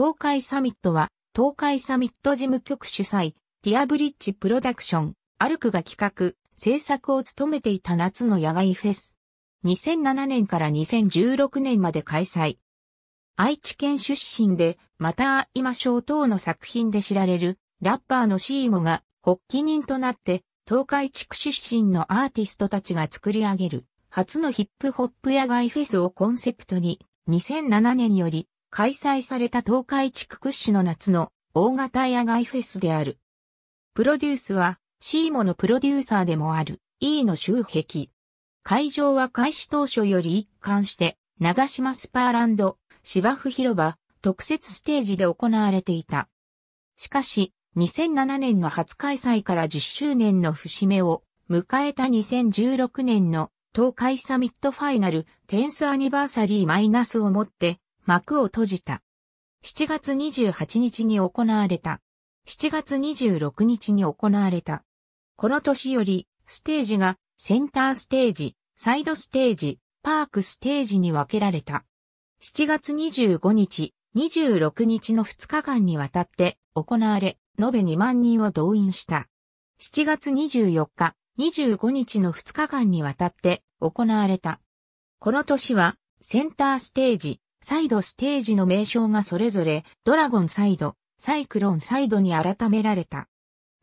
東海サミットは、東海サミット事務局主催、ティアブリッジプロダクション、アルクが企画、制作を務めていた夏の野外フェス。2007年から2016年まで開催。愛知県出身で、また今小等の作品で知られる、ラッパーのシーモが、発起人となって、東海地区出身のアーティストたちが作り上げる、初のヒップホップ野外フェスをコンセプトに、2007年より、開催された東海地区屈指の夏の大型野外フェスである。プロデュースは、シーモのプロデューサーでもある、E の周壁。会場は開始当初より一貫して、長島スパーランド、芝生広場、特設ステージで行われていた。しかし、2007年の初開催から10周年の節目を迎えた2016年の東海サミットファイナル10スアニバーサリーマイナスをもって幕を閉じた。7月28日に行われた。7月26日に行われた。この年より、ステージがセンターステージ、サイドステージ、パークステージに分けられた。7月25日、26日の2日間にわたって行われ、延べ2万人を動員した。7月24日、25日の2日間にわたって行われた。この年は、センターステージ、サイドステージの名称がそれぞれドラゴンサイド、サイクロンサイドに改められた。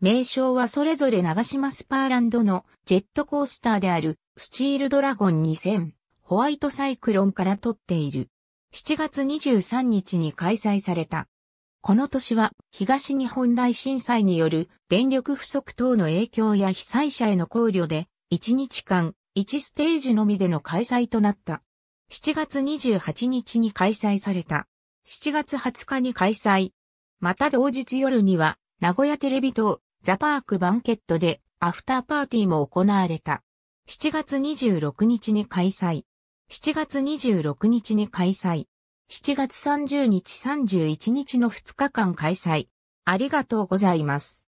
名称はそれぞれ長島スパーランドのジェットコースターであるスチールドラゴン2000、ホワイトサイクロンから取っている。7月23日に開催された。この年は東日本大震災による電力不足等の影響や被災者への考慮で1日間1ステージのみでの開催となった。7月28日に開催された。7月20日に開催。また同日夜には、名古屋テレビ塔、ザパークバンケットで、アフターパーティーも行われた。7月26日に開催。7月26日に開催。7月30日31日の2日間開催。ありがとうございます。